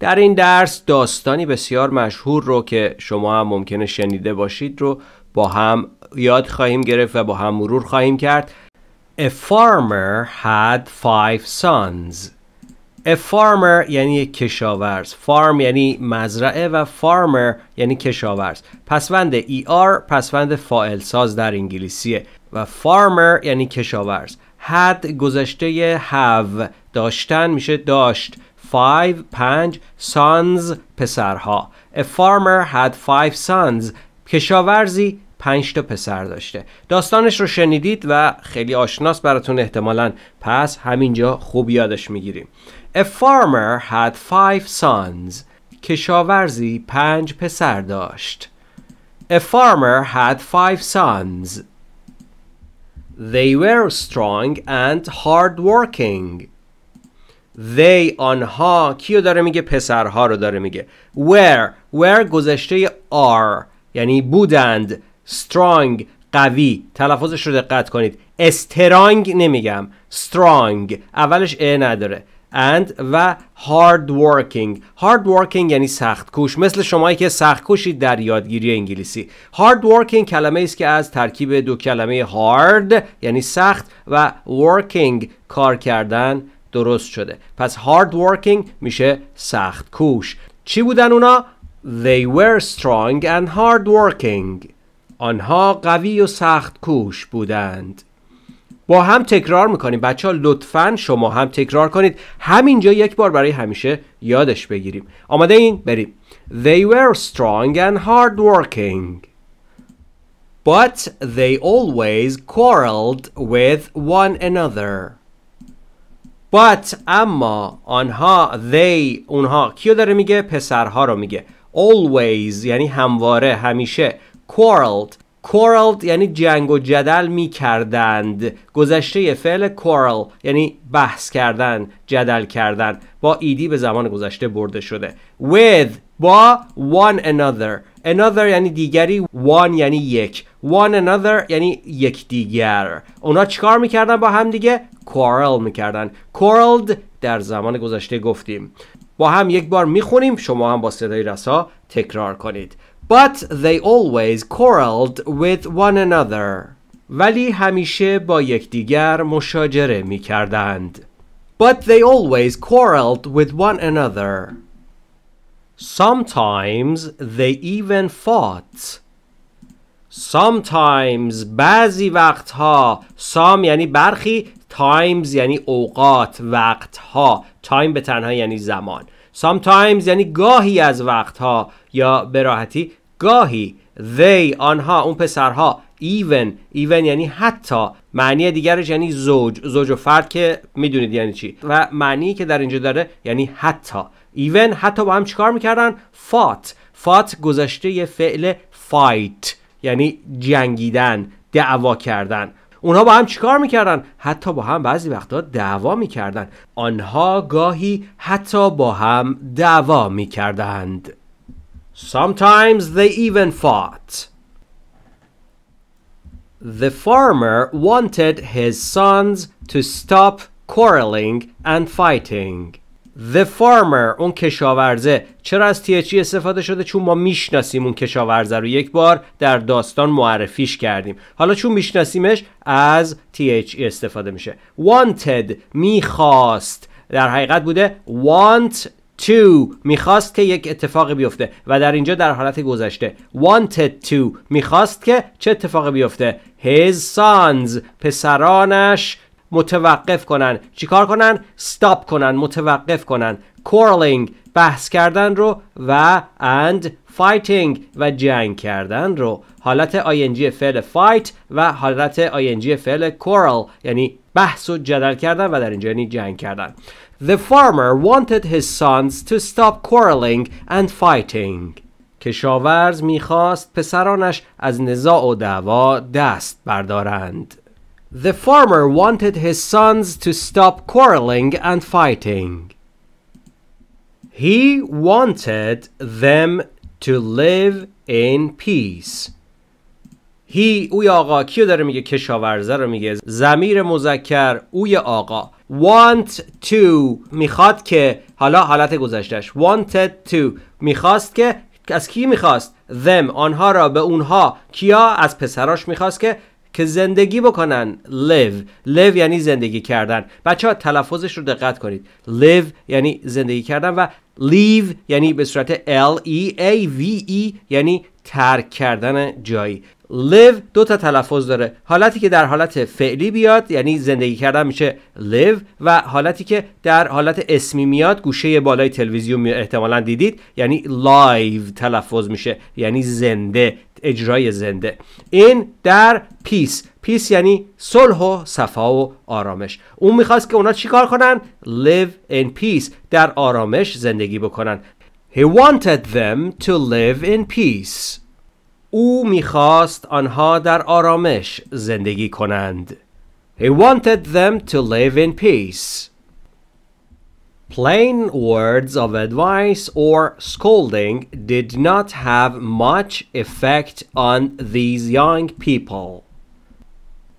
در این درس داستانی بسیار مشهور رو که شما هم ممکنه شنیده باشید رو با هم یاد خواهیم گرفت و با هم مرور خواهیم کرد A farmer had five sons A farmer یعنی کشاورز farm یعنی مزرعه و farmer یعنی کشاورز پسوند ER پسوند فائل ساز در انگلیسیه و farmer یعنی کشاورز had گذشته have داشتن میشه داشت five پنج sons پسرها a farmer had five sons کشاورزی پنج تا پسر داشته داستانش رو شنیدید و خیلی آشناس براتون احتمالا پس همینجا خوب یادش میگیریم A farmer had five sons کشاورزی پنج پسر داشت A farmer had five sons They were strong and hard working they آنها کیو داره میگه پسرها رو داره میگه where، where گذشته are یعنی بودند strong قوی تلفظش رو دقت کنید استرانگ نمیگم strong اولش ا نداره and و hard working hard working یعنی سخت کوش مثل شمایی که سخت کوشید در یادگیری انگلیسی hard working کلمه است که از ترکیب دو کلمه hard یعنی سخت و working کار کردن درست شده پس hard working میشه سخت کوش چی بودن اونا؟ They were strong and hard working آنها قوی و سخت کوش بودند با هم تکرار میکنیم بچه ها لطفا شما هم تکرار کنید همینجا یک بار برای همیشه یادش بگیریم آماده این بریم They were strong and hard working But they always quarreled with one another But اما آنها they اونها کیو داره میگه پسرها رو میگه always یعنی همواره همیشه quarreled quarreled یعنی جنگ و جدل می گذشته فعل quarrel یعنی بحث کردن جدل کردن با ایدی به زمان گذشته برده شده with با one another another یعنی دیگری one یعنی یک one another یعنی یکدیگر اونا چیکار میکردن با هم دیگه؟ quarrel میکردن quarreled در زمان گذشته گفتیم با هم یک بار میخونیم شما هم با صدای رسا تکرار کنید but they always quarreled with one another ولی همیشه با یکدیگر مشاجره میکردند but they always quarreled with one another sometimes they even fought sometimes بعضی وقتها some یعنی برخی times یعنی اوقات وقتها time به تنها یعنی زمان sometimes یعنی گاهی از وقتها یا براحتی گاهی they آنها اون پسرها even even یعنی حتی معنی دیگرش یعنی زوج زوج و فرد که میدونید یعنی چی و معنی که در اینجا داره یعنی حتی even حتی با هم چیکار میکردن فات فات گذشته فعل fight یعنی جنگیدن دعوا کردن اونها با هم چیکار میکردن حتی با هم بعضی وقتها دعوا میکردن آنها گاهی حتی با هم دعوا میکردند Sometimes they even fought. The farmer wanted his sons to stop quarreling and fighting. The Farmer اون کشاورزه چرا از THE استفاده شده چون ما میشناسیم اون کشاورزه رو یک بار در داستان معرفیش کردیم حالا چون میشناسیمش از THE استفاده میشه Wanted میخواست در حقیقت بوده want to میخواست که یک اتفاق بیفته و در اینجا در حالت گذشته wanted to میخواست که چه اتفاق بیفته his sons پسرانش متوقف کنن چیکار کنن stop کنن متوقف کنن کورلینگ بحث کردن رو و and فایتینگ و جنگ کردن رو حالت جی فعل فایت و حالت جی فعل کورل یعنی بحث و جدل کردن و در اینجا یعنی جنگ کردن The farmer wanted his sons to stop quarreling and fighting کشاورز میخواست پسرانش از نزاع و دعوا دست بردارند The farmer wanted his sons to stop quarreling and fighting. He wanted them to live in peace. هی اوی آقا کیو داره میگه کشاورزه رو میگه زمیر مذکر اوی آقا want to میخواد که حالا حالت گذشتش wanted to میخواست که از کی میخواست them آنها را به اونها کیا از پسراش میخواست که که زندگی بکنن live live یعنی زندگی کردن بچه ها تلفظش رو دقت کنید live یعنی زندگی کردن و leave یعنی به صورت L E A V E یعنی ترک کردن جایی live دو تا تلفظ داره حالتی که در حالت فعلی بیاد یعنی زندگی کردن میشه live و حالتی که در حالت اسمی میاد گوشه بالای تلویزیون احتمالا دیدید یعنی live تلفظ میشه یعنی زنده اجرای زنده این در پیس پیس یعنی صلح و صفا و آرامش اون میخواست که اونا چیکار کنن live in peace در آرامش زندگی بکنن he wanted them to live in peace او میخواست آنها در آرامش زندگی کنند he wanted them to live in peace Plain words of advice or scolding did not have much effect on these young people.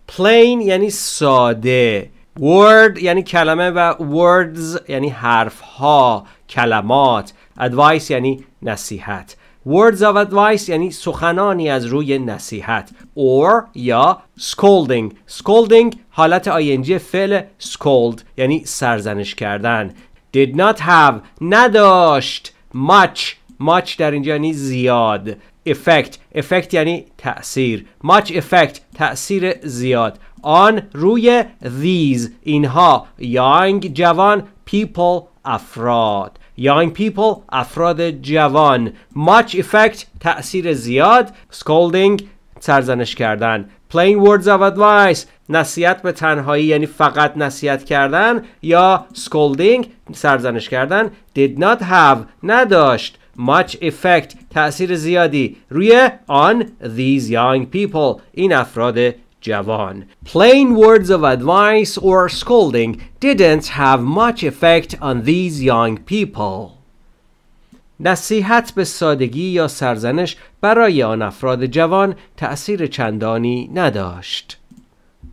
Plain یعنی ساده word یعنی کلمه و words یعنی حرف ها کلمات advice یعنی نصیحت words of advice یعنی سخنانی از روی نصیحت or یا scolding scolding حالت ing فعل scold یعنی سرزنش کردن did not have نداشت much much در اینجا یعنی زیاد effect effect یعنی تأثیر much effect تأثیر زیاد on روی these اینها young جوان people افراد young people افراد جوان much effect تأثیر زیاد scolding سرزنش کردن playing words of advice نصیحت به تنهایی یعنی فقط نصیحت کردن یا سکولدینگ سرزنش کردن did not have نداشت much effect تاثیر زیادی روی on these young people این افراد جوان plain words of advice or scolding didn't have much effect on these young people نصیحت به سادگی یا سرزنش برای آن افراد جوان تأثیر چندانی نداشت.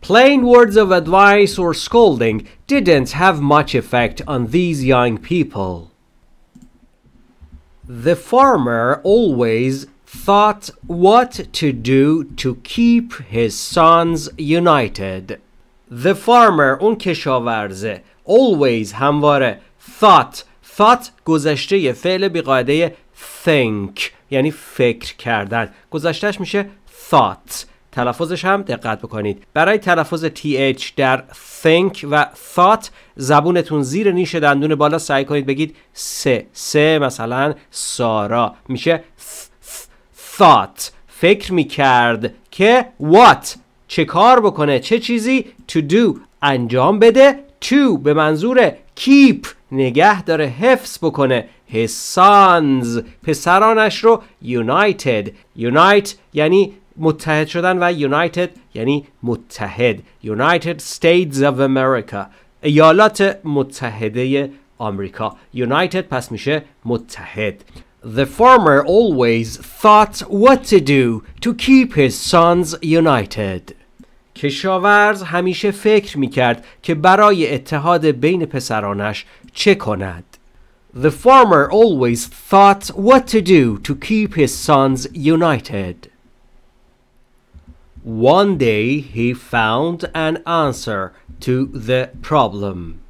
Plain words of advice or scolding didn't have much effect on these young people. The farmer always thought what to do to keep his sons united. The farmer اون کشاورزه always همواره thought thought گذشته یه فعل بیقاعده think یعنی فکر کردن گذشتهش میشه thought تلفظش هم دقت بکنید برای تلفظ TH در think و thought زبونتون زیر نیش دندون بالا سعی کنید بگید سه سه مثلا سارا میشه thought فکر میکرد که what چه کار بکنه چه چیزی to do انجام بده to به منظور keep نگه داره حفظ بکنه his sons پسرانش رو united unite یعنی متحد شدن و یونایتد یعنی متحد United States of America ایالات متحده آمریکا United پس میشه متحد The farmer always thought what to do to keep his sons united. کشاورز همیشه فکر می کرد که برای اتحاد بین پسرانش چه کند. The farmer always thought what to do to keep his sons united. One day he found an answer to the problem.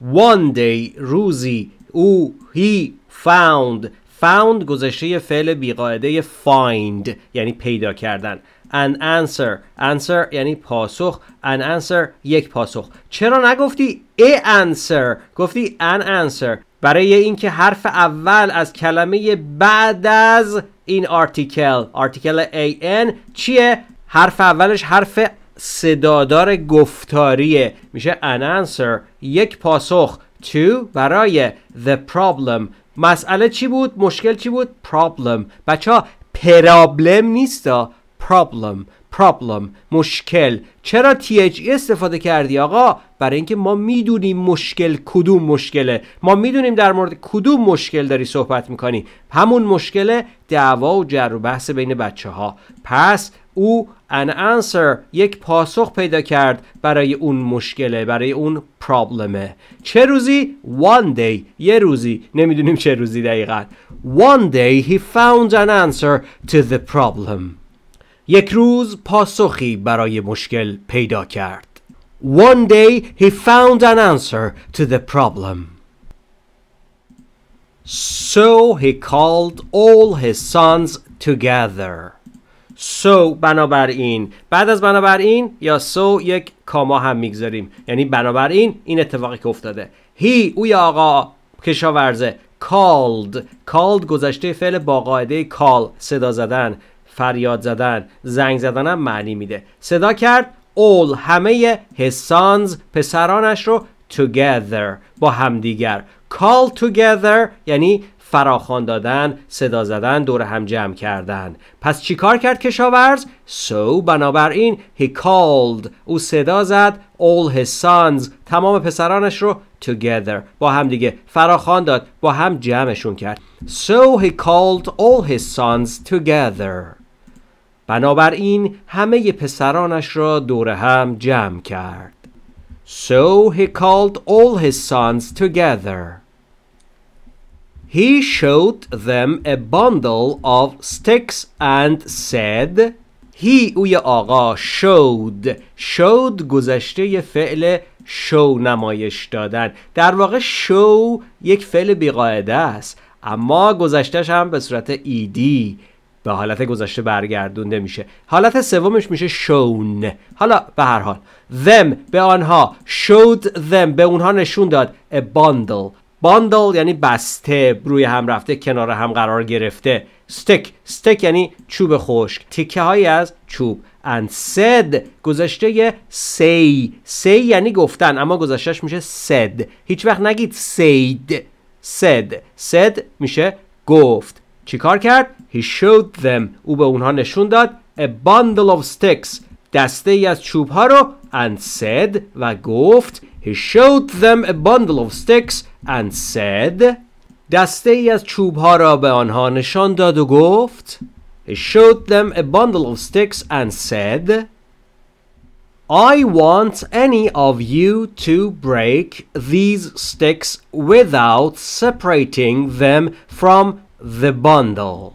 One day روزی او he found found گذشته فعل بیقاعده find یعنی پیدا کردن an answer answer یعنی پاسخ an answer یک پاسخ چرا نگفتی a answer گفتی an answer برای اینکه حرف اول از کلمه بعد از این آرتیکل آرتیکل AN چیه؟ حرف اولش حرف صدادار گفتاریه میشه an answer یک پاسخ to برای the problem مسئله چی بود؟ مشکل چی بود؟ problem بچه ها پرابلم نیست problem مشکل چرا THE استفاده کردی آقا برای اینکه ما میدونیم مشکل کدوم مشکله ما میدونیم در مورد کدوم مشکل داری صحبت میکنی همون مشکله دعوا و جر و بحث بین بچه ها پس او ان answer یک پاسخ پیدا کرد برای اون مشکله برای اون پرابلمه چه روزی one day یه روزی نمیدونیم چه روزی دقیقا one day he found an answer to the problem یک روز پاسخی برای مشکل پیدا کرد. One day he found an answer to the problem. So he called all his sons together. So بنابراین بعد از بنابراین یا so یک کاما هم میگذاریم یعنی بنابراین این اتفاقی که افتاده هی او یا آقا کشاورزه called called گذشته فعل با قاعده call صدا زدن فریاد زدن زنگ هم معنی میده صدا کرد all همه هسانز پسرانش رو together با همدیگر call together یعنی فراخوان دادن صدا زدن دور هم جمع کردن پس چیکار کرد کشاورز so بنابراین he called او صدا زد all his sons تمام پسرانش رو together با هم دیگه فراخوان داد با هم جمعشون کرد so he called all his sons together بنابراین همه پسرانش را دور هم جمع کرد. So he called all his sons together. He showed them a bundle of sticks and said He اوی آقا showed showed گذشته فعل شو نمایش دادن در واقع شو یک فعل بیقاعده است اما گذشتش هم به صورت ایدی به حالت گذشته برگردونده میشه حالت سومش میشه شون حالا به هر حال them به آنها showed them به اونها نشون داد a bundle bundle یعنی بسته روی هم رفته کنار هم قرار گرفته stick stick یعنی چوب خشک تیکه هایی از چوب and said گذشته say say یعنی گفتن اما گذشتهش میشه said هیچ وقت نگید said said said میشه گفت چیکار کرد؟ He showed them او به اونها نشون داد a bundle of sticks دسته ای از چوب ها رو and said و گفت He showed them a bundle of sticks and said دسته ای از چوب ها را به آنها نشان داد و گفت He showed them a bundle of sticks and said I want any of you to break these sticks without separating them from the bundle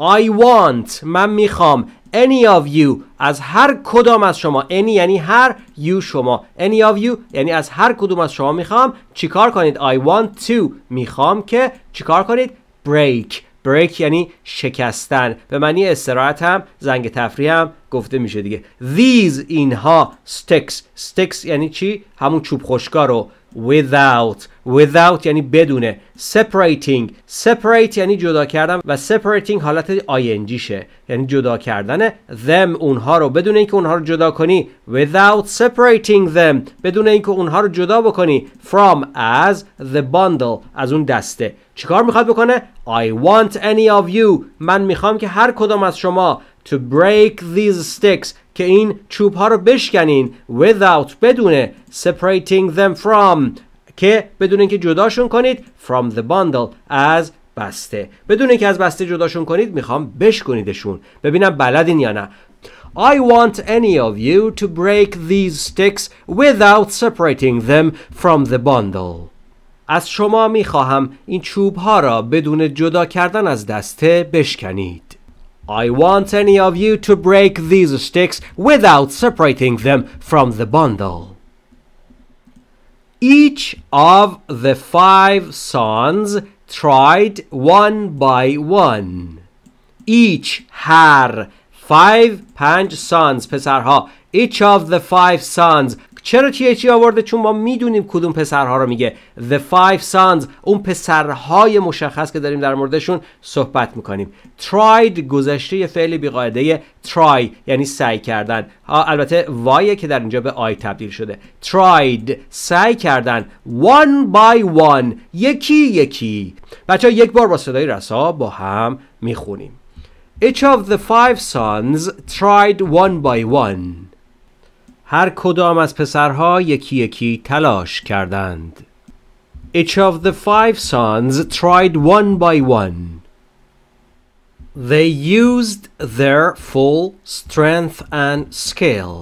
I want من میخوام any of you از هر کدام از شما any یعنی هر you شما any of you یعنی از هر کدوم از شما میخوام چیکار کنید I want to میخوام که چیکار کنید break break یعنی شکستن به معنی استراحت هم زنگ تفریح هم گفته میشه دیگه these اینها sticks sticks یعنی چی همون چوب خشکا رو without without یعنی بدونه separating separate یعنی جدا کردن و separating حالت ing شه یعنی جدا کردن them اونها رو بدون اینکه اونها رو جدا کنی without separating them بدون اینکه اونها رو جدا بکنی from as the bundle از اون دسته چیکار میخواد بکنه I want any of you من میخوام که هر کدام از شما to break these sticks که این چوب ها رو بشکنین without بدون separating them from که بدون اینکه جداشون کنید from the bundle از بسته بدون اینکه از بسته جداشون کنید میخوام بشکنیدشون ببینم بلدین یا نه I want any of you to break these sticks without separating them from the bundle از شما میخواهم این چوب ها را بدون جدا کردن از دسته بشکنید I want any of you to break these sticks without separating them from the bundle. Each of the five sons tried one by one. Each har five panch sons pesarha. each of the five sons چرا چی آورده چون ما میدونیم کدوم پسرها رو میگه The Five Sons اون پسرهای مشخص که داریم در موردشون صحبت میکنیم Tried گذشته فعل بیقاعده try یعنی سعی کردن البته وایه که در اینجا به آی تبدیل شده Tried سعی کردن One by one یکی یکی بچه یک بار با صدای رسا با هم میخونیم Each of the five sons tried one by one هر کدام از پسرها یکی یکی تلاش کردند. Each of the five sons tried one by one. They used their full strength and skill.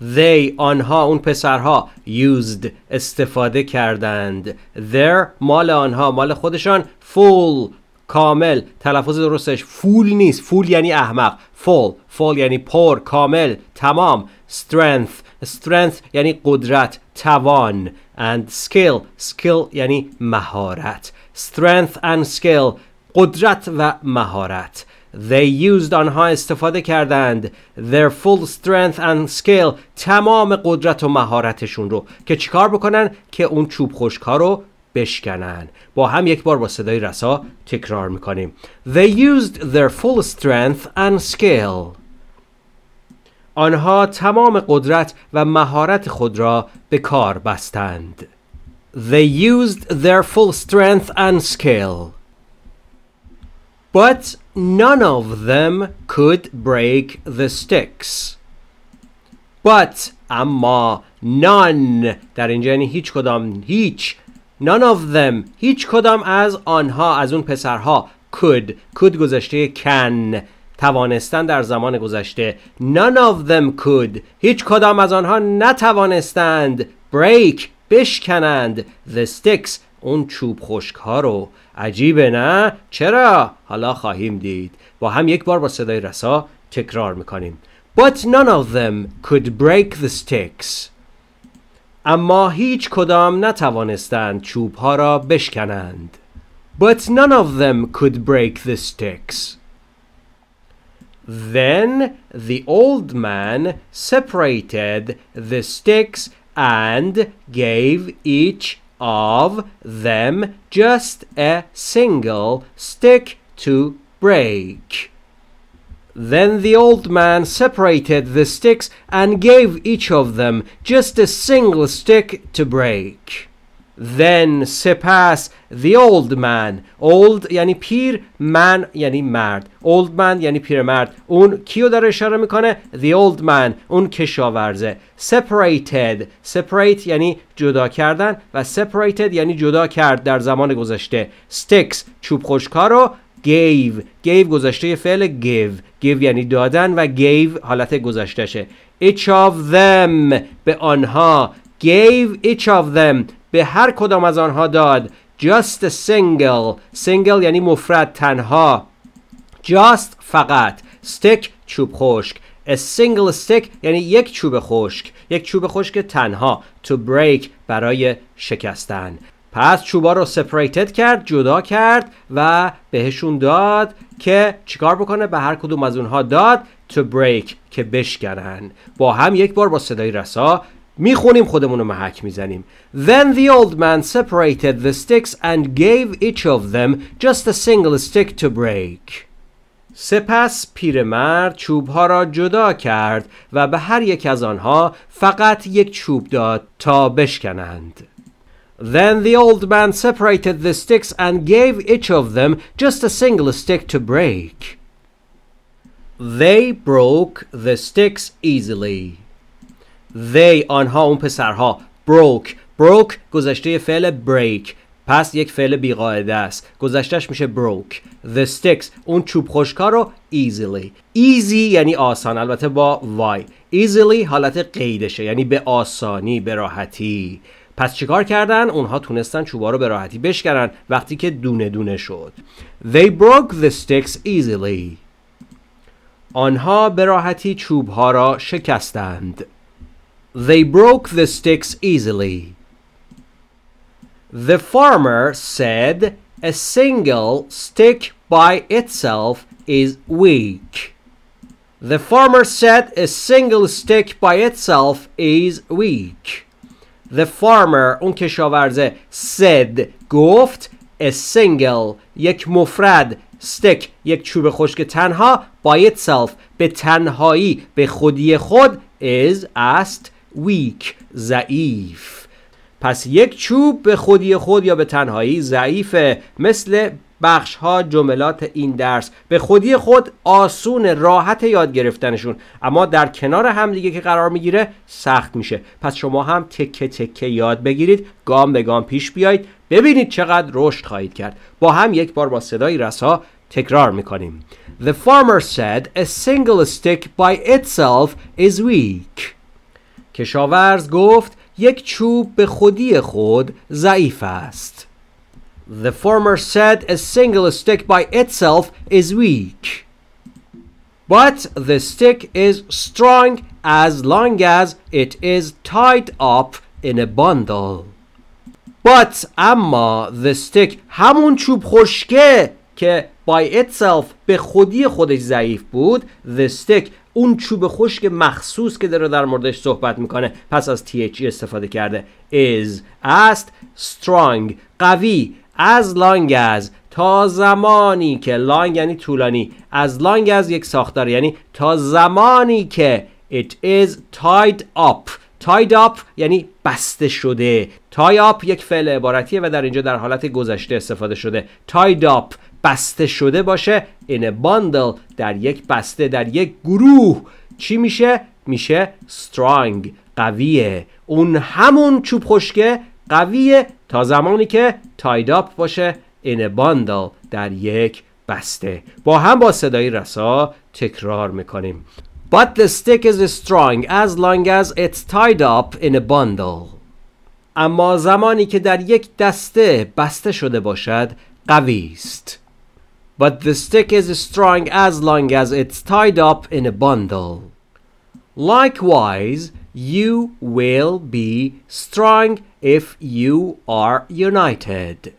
They آنها اون پسرها used استفاده کردند. Their مال آنها مال خودشان full کامل تلفظ درستش فول نیست فول یعنی احمق فول فول یعنی پر کامل تمام strength strength یعنی قدرت توان and skill skill یعنی مهارت strength and skill قدرت و مهارت They used آنها استفاده کردند their full strength and skill تمام قدرت و مهارتشون رو که چیکار بکنن که اون چوب خشکا رو بشکنن با هم یک بار با صدای رسا تکرار میکنیم They used their full strength and skill آنها تمام قدرت و مهارت خود را به کار بستند They used their full strength and skill But none of them could break the sticks But اما none در اینجا یعنی هیچ کدام هیچ None of them هیچ کدام از آنها از اون پسرها could could گذشته can توانستن در زمان گذشته None of them could هیچ کدام از آنها نتوانستند break بشکنند the sticks اون چوب خشک ها رو عجیبه نه؟ چرا؟ حالا خواهیم دید با هم یک بار با صدای رسا تکرار میکنیم But none of them could break the sticks اما هیچ کدام نتوانستند چوبها را بشکنند. But none of them could break the sticks. Then the old man separated the sticks and gave each of them just a single stick to break. Then the old man separated the sticks and gave each of them just a single stick to break. Then سپس the old man old یعنی پیر man یعنی مرد old man یعنی مرد اون کیو داره اشاره میکنه the old man اون کشاورزه separated separate یعنی جدا کردن و separated یعنی جدا کرد در زمان گذشته sticks چوب خشکا گیو گیو گذشته فعل گیو گیو یعنی دادن و گیو حالت شه each of them به آنها gave each of them به هر کدام از آنها داد just a single single یعنی مفرد تنها just فقط stick چوب خشک a single stick یعنی یک چوب خشک یک چوب خشک تنها to break برای شکستن پس چوبا رو سپریتد کرد جدا کرد و بهشون داد که چیکار بکنه به هر کدوم از اونها داد تو بریک که بشکنن با هم یک بار با صدای رسا میخونیم خودمون رو محک میزنیم Then the old man separated the sticks and gave each of them just a single stick to break سپس پیرمرد چوبها را جدا کرد و به هر یک از آنها فقط یک چوب داد تا بشکنند Then the old man separated the sticks and gave each of them just a single stick to break. They broke the sticks easily. They on home پسرها broke broke گذشته فعل break پس یک فعل بیقاعده است گذشتش میشه broke the sticks اون چوب خشکا رو easily easy یعنی آسان البته با easily حالت قیدشه یعنی به آسانی به راحتی پس چیکار کردن اونها تونستن چوبا رو به راحتی بشکنن وقتی که دونه دونه شد They broke the sticks easily آنها به راحتی چوب ها را شکستند They broke the sticks easily The farmer said a single stick by itself is weak. The farmer said a single stick by itself is weak. The farmer اون کشاورزه said گفت a single یک مفرد stick یک چوب خشک تنها by itself به تنهایی به خودی خود is است weak ضعیف پس یک چوب به خودی خود یا به تنهایی ضعیفه مثل بخش ها جملات این درس به خودی خود آسون راحت یاد گرفتنشون اما در کنار همدیگه که قرار میگیره سخت میشه پس شما هم تکه تکه یاد بگیرید گام به گام پیش بیایید ببینید چقدر رشد خواهید کرد با هم یک بار با صدای رسا تکرار میکنیم The farmer said a single stick by itself is weak کشاورز گفت یک چوب به خودی خود ضعیف است The former said a single stick by itself is weak. But the stick is strong as long as it is tied up in a bundle. But اما the stick همون چوب خشکه که by itself به خودی خودش ضعیف بود the stick اون چوب خشک مخصوص که داره در موردش صحبت میکنه پس از THE استفاده کرده is است strong قوی از لانگ از تا زمانی که لانگ یعنی طولانی از لانگ از یک ساختار یعنی تا زمانی که it is tied up tied up یعنی بسته شده tie up یک فعل عبارتیه و در اینجا در حالت گذشته استفاده شده tied up بسته شده باشه in a bundle در یک بسته در یک گروه چی میشه؟ میشه strong قویه اون همون چوب خشکه قویه تا زمانی که آپ باشه این باندل در یک بسته با هم با صدای رسا تکرار میکنیم But the stick is strong as long as it's tied up in a bundle اما زمانی که در یک دسته بسته شده باشد قوی است But the stick is strong as long as it's tied up in a bundle Likewise you will be strong if you are united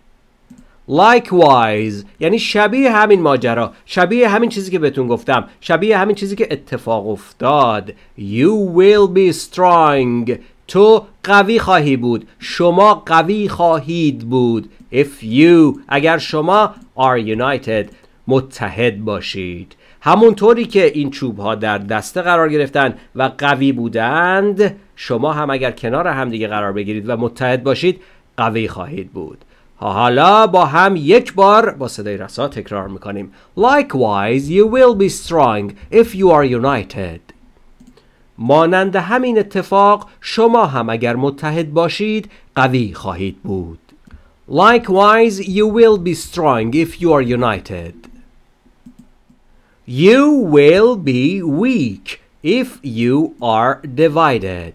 likewise یعنی شبیه همین ماجرا شبیه همین چیزی که بهتون گفتم شبیه همین چیزی که اتفاق افتاد you will be strong تو قوی خواهی بود شما قوی خواهید بود if you اگر شما are united متحد باشید همونطوری که این چوب ها در دسته قرار گرفتن و قوی بودند شما هم اگر کنار همدیگه قرار بگیرید و متحد باشید قوی خواهید بود حالا با هم یک بار با صدای رسا تکرار میکنیم Likewise you will be strong if you are united مانند همین اتفاق شما هم اگر متحد باشید قوی خواهید بود Likewise you will be strong if you are united You will be weak if you are divided.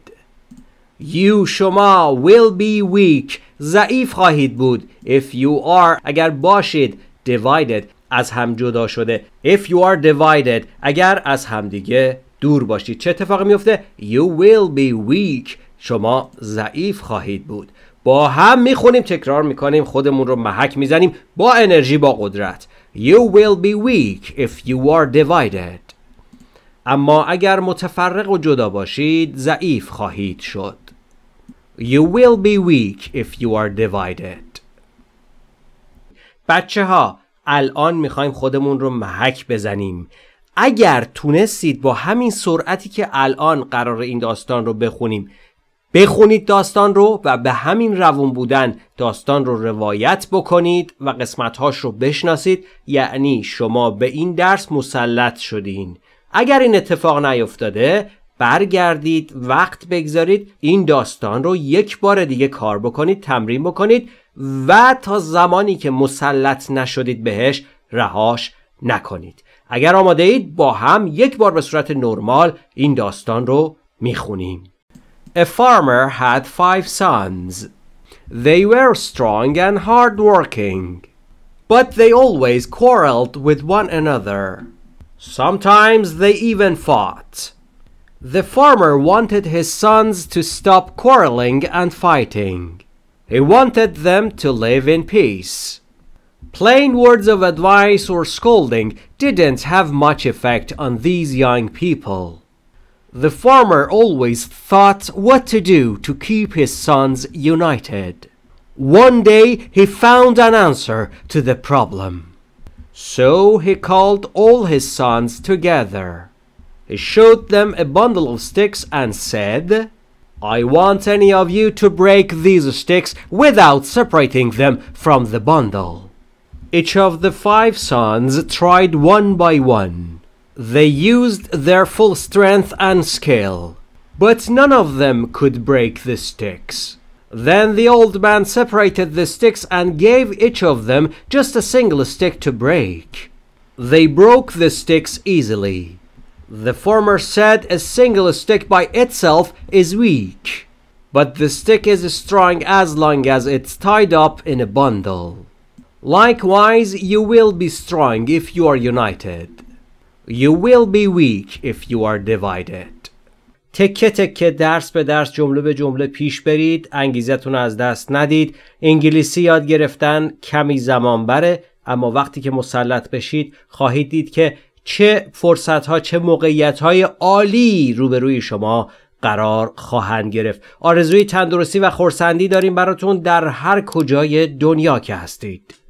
You شما will be weak ضعیف خواهید بود if you are اگر باشید divided از هم جدا شده if you are divided اگر از همدیگه دور باشید چه اتفاقی میفته you will be weak شما ضعیف خواهید بود با هم میخونیم تکرار میکنیم خودمون رو محک میزنیم با انرژی با قدرت You will be weak if you are divided. اما اگر متفرق و جدا باشید ضعیف خواهید شد. You will be weak if you are divided. بچه ها الان میخوایم خودمون رو محک بزنیم. اگر تونستید با همین سرعتی که الان قرار این داستان رو بخونیم بخونید داستان رو و به همین روون بودن داستان رو روایت بکنید و قسمتهاش رو بشناسید یعنی شما به این درس مسلط شدین اگر این اتفاق نیفتاده برگردید وقت بگذارید این داستان رو یک بار دیگه کار بکنید تمرین بکنید و تا زمانی که مسلط نشدید بهش رهاش نکنید اگر آماده اید با هم یک بار به صورت نرمال این داستان رو میخونیم A farmer had five sons. They were strong and hardworking, but they always quarreled with one another. Sometimes they even fought. The farmer wanted his sons to stop quarreling and fighting. He wanted them to live in peace. Plain words of advice or scolding didn't have much effect on these young people. The farmer always thought what to do to keep his sons united. One day he found an answer to the problem. So he called all his sons together. He showed them a bundle of sticks and said, I want any of you to break these sticks without separating them from the bundle. Each of the five sons tried one by one. They used their full strength and skill, but none of them could break the sticks. Then the old man separated the sticks and gave each of them just a single stick to break. They broke the sticks easily. The former said a single stick by itself is weak, but the stick is strong as long as it's tied up in a bundle. Likewise, you will be strong if you are united. You will be weak if you are divided. تکه تکه درس به درس جمله به جمله پیش برید انگیزتون از دست ندید انگلیسی یاد گرفتن کمی زمان بره اما وقتی که مسلط بشید خواهید دید که چه فرصت ها چه موقعیت های عالی روبروی شما قرار خواهند گرفت آرزوی تندرستی و خورسندی داریم براتون در هر کجای دنیا که هستید